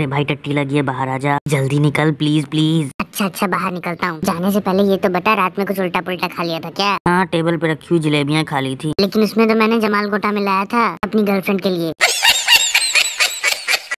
अरे भाई टट्टी लगी है बाहर आजा जल्दी निकल प्लीज प्लीज अच्छा अच्छा बाहर निकलता हूँ जाने से पहले ये तो बता रात में कुछ उल्टा पुलटा खा लिया था क्या हाँ टेबल पे रखी हुई जलेबियाँ खा ली थी लेकिन उसमें तो मैंने जमाल गोटा मिलाया था अपनी गर्लफ्रेंड के लिए